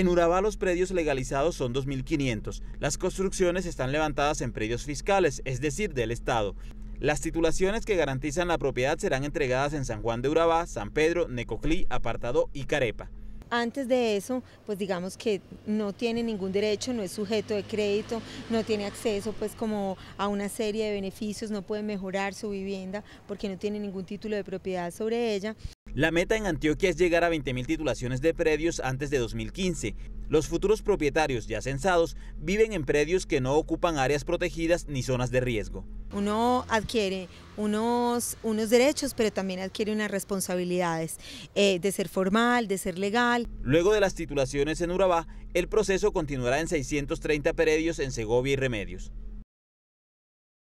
En Urabá los predios legalizados son 2.500. Las construcciones están levantadas en predios fiscales, es decir, del Estado. Las titulaciones que garantizan la propiedad serán entregadas en San Juan de Urabá, San Pedro, Necoclí, Apartado y Carepa. Antes de eso, pues digamos que no tiene ningún derecho, no es sujeto de crédito, no tiene acceso pues como a una serie de beneficios, no puede mejorar su vivienda porque no tiene ningún título de propiedad sobre ella la meta en Antioquia es llegar a 20.000 titulaciones de predios antes de 2015. Los futuros propietarios ya censados viven en predios que no ocupan áreas protegidas ni zonas de riesgo. Uno adquiere unos, derechos, pero también adquiere unas responsabilidades eh, de ser formal, de ser legal. Luego de las titulaciones en Urabá, el proceso continuará en 630 predios en Segovia y Remedios.